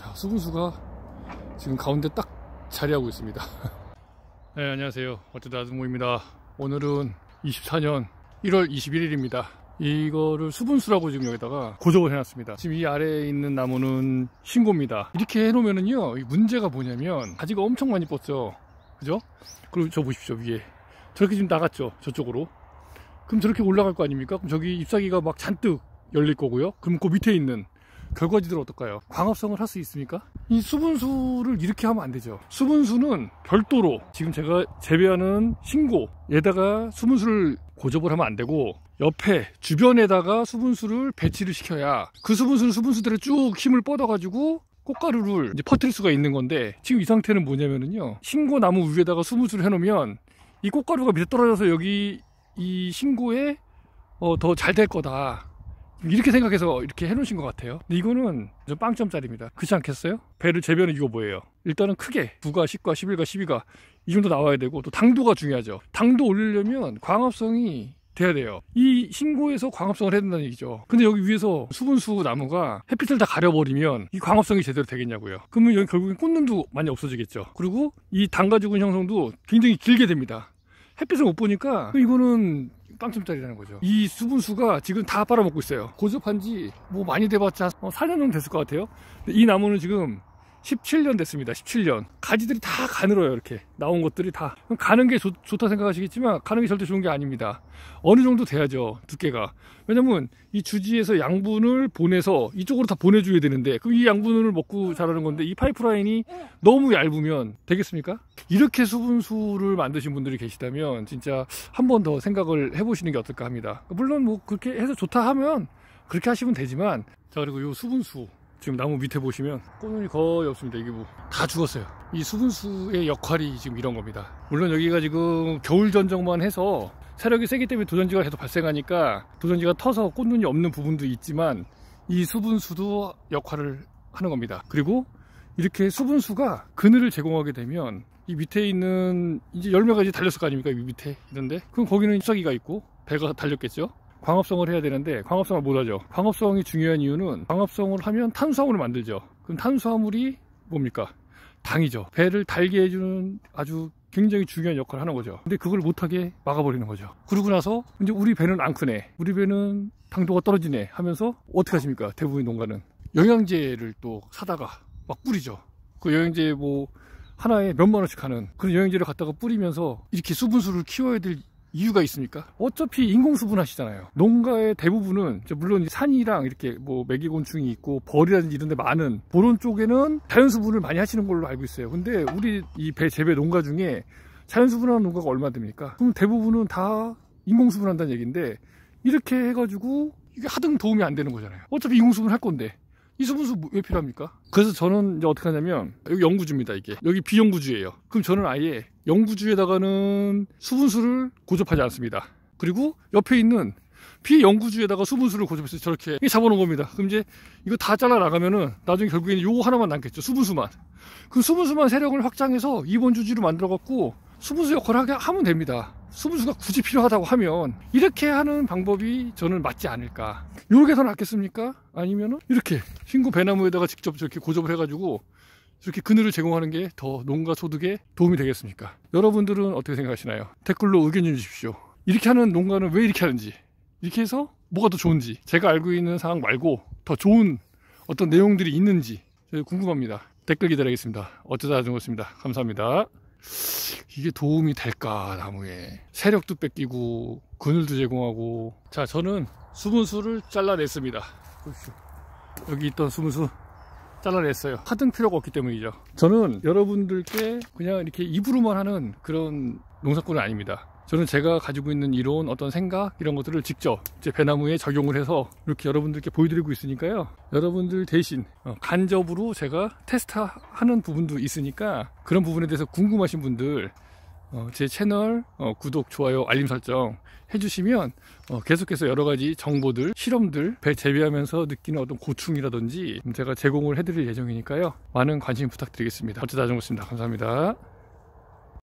자, 수분수가 지금 가운데 딱 자리하고 있습니다. 네, 안녕하세요. 어쩌다 아즈모입니다. 오늘은 24년 1월 21일입니다. 이거를 수분수라고 지금 여기다가 고정을 해놨습니다 지금 이 아래에 있는 나무는 신고입니다 이렇게 해놓으면요 문제가 뭐냐면 가지가 엄청 많이 뻗죠 그죠? 그리고 저 보십시오 위에 저렇게 지금 나갔죠 저쪽으로 그럼 저렇게 올라갈 거 아닙니까? 그럼 저기 잎사귀가 막 잔뜩 열릴 거고요 그럼 그 밑에 있는 결과지들 은 어떨까요? 광합성을 할 수 있습니까? 이 수분수를 이렇게 하면 안 되죠. 수분수는 별도로 지금 제가 재배하는 신고에다가 수분수를 고접을 하면 안 되고 옆에 주변에다가 수분수를 배치를 시켜야 그 수분수는 수분수대로 쭉 힘을 뻗어가지고 꽃가루를 이제 퍼뜨릴 수가 있는 건데 지금 이 상태는 뭐냐면요 신고 나무 위에다가 수분수를 해놓으면 이 꽃가루가 밑에 떨어져서 여기 이 신고에 어, 더 잘 될 거다 이렇게 생각해서 이렇게 해놓으신 것 같아요. 근데 이거는 좀 빵점짜리입니다. 그렇지 않겠어요? 배를 재배는 이거 뭐예요? 일단은 크게 9가, 1 0과1 1과 12가 이 정도 나와야 되고 또 당도가 중요하죠. 당도 올리려면 광합성이 돼야 돼요. 이 신고에서 광합성을 해야 된다는 얘기죠. 근데 여기 위에서 수분수 나무가 햇빛을 다 가려버리면 이 광합성이 제대로 되겠냐고요. 그러면 여기 결국엔 꽃눈도 많이 없어지겠죠. 그리고 이 당가지군 형성도 굉장히 길게 됩니다. 햇빛을 못 보니까 그 이거는 빵점짜리라는 거죠 이 수분수가 지금 다 빨아먹고 있어요 고접한 지뭐 많이 돼봤자 어, 4년은 됐을 것 같아요 이 나무는 지금 17년 됐습니다 17년 가지들이 다 가늘어요 이렇게 나온 것들이 다 가는 게 좋, 좋다 생각하시겠지만 가는 게 절대 좋은 게 아닙니다 어느 정도 돼야죠 두께가 왜냐면 이 주지에서 양분을 보내서 이쪽으로 다 보내줘야 되는데 그럼 이 양분을 먹고 자라는 건데 이 파이프라인이 너무 얇으면 되겠습니까? 이렇게 수분수를 만드신 분들이 계시다면 진짜 한 번 더 생각을 해보시는 게 어떨까 합니다 물론 뭐 그렇게 해서 좋다 하면 그렇게 하시면 되지만 자 그리고 이 수분수 지금 나무 밑에 보시면 꽃눈이 거의 없습니다 이게 뭐 다 죽었어요 이 수분수의 역할이 지금 이런 겁니다 물론 여기가 지금 겨울 전정만 해서 세력이 세기 때문에 도전지가 계속 발생하니까 도전지가 터서 꽃눈이 없는 부분도 있지만 이 수분수도 역할을 하는 겁니다 그리고 이렇게 수분수가 그늘을 제공하게 되면 이 밑에 있는 이제 열매가 이제 달렸을 거 아닙니까 이 밑에 있는데 그럼 거기는 수사기가 있고 배가 달렸겠죠 광합성을 해야 되는데 광합성을 못하죠 광합성이 중요한 이유는 광합성을 하면 탄수화물을 만들죠 그럼 탄수화물이 뭡니까 당이죠 배를 달게 해주는 아주 굉장히 중요한 역할을 하는 거죠 근데 그걸 못하게 막아버리는 거죠 그러고 나서 이제 우리 배는 안 크네 우리 배는 당도가 떨어지네 하면서 어떻게 하십니까 대부분 의 농가는 영양제를 또 사다가 막 뿌리죠 그 영양제 뭐 하나에 몇만 원씩 하는 그런 영양제를 갖다가 뿌리면서 이렇게 수분수를 키워야 될 이유가 있습니까? 어차피 인공수분하시잖아요. 농가의 대부분은 물론 산이랑 이렇게 뭐매기곤충이 있고 벌이라든지 이런 데 많은 보런 쪽에는 자연수분을 많이 하시는 걸로 알고 있어요. 근데 우리 이 배, 재배 농가 중에 자연수분하는 농가가 얼마 됩니까? 그럼 대부분은 다 인공수분한다는 얘기인데 이렇게 해가지고 이게 하등 도움이 안 되는 거잖아요. 어차피 인공수분 할 건데 이수분수 뭐, 왜 필요합니까? 그래서 저는 이제 어떻게 하냐면 여기 영구주입니다 이게 여기 비영구주예요 그럼 저는 아예 영구주에다가는 수분수를 고접하지 않습니다 그리고 옆에 있는 비영구주에다가 수분수를 고접해서 저렇게 잡아놓은 겁니다 그럼 이제 이거 다 잘라 나가면은 나중에 결국에는 요거 하나만 남겠죠 수분수만 그 수분수만 세력을 확장해서 2번 주지로 만들어 갖고 수분수 역할을 하면 됩니다. 수분수가 굳이 필요하다고 하면 이렇게 하는 방법이 저는 맞지 않을까. 이렇게 더 낫겠습니까? 아니면은 이렇게 흰구 배나무에다가 직접 저렇게 고접을 해가지고 이렇게 그늘을 제공하는 게 더 농가 소득에 도움이 되겠습니까? 여러분들은 어떻게 생각하시나요? 댓글로 의견 주십시오. 이렇게 하는 농가는 왜 이렇게 하는지 이렇게 해서 뭐가 더 좋은지 제가 알고 있는 상황 말고 더 좋은 어떤 내용들이 있는지 궁금합니다. 댓글 기다리겠습니다. 어쩌다 중었습니다. 감사합니다. 이게 도움이 될까 나무에 세력도 뺏기고 그늘도 제공하고 자 저는 수분수를 잘라냈습니다 여기 있던 수분수 잘라냈어요 하등 필요가 없기 때문이죠 저는 여러분들께 그냥 이렇게 입으로만 하는 그런 농사꾼은 아닙니다 저는 제가 가지고 있는 이론 어떤 생각 이런 것들을 직접 제 배나무에 적용을 해서 이렇게 여러분들께 보여드리고 있으니까요 여러분들 대신 어, 간접으로 제가 테스트하는 부분도 있으니까 그런 부분에 대해서 궁금하신 분들 어, 제 채널 어, 구독, 좋아요, 알림 설정 해주시면 계속해서 여러 가지 정보들, 실험들 배 재배하면서 느끼는 어떤 고충이라든지 제가 제공을 해드릴 예정이니까요. 많은 관심 부탁드리겠습니다. 어쩌다 정보습니다 감사합니다.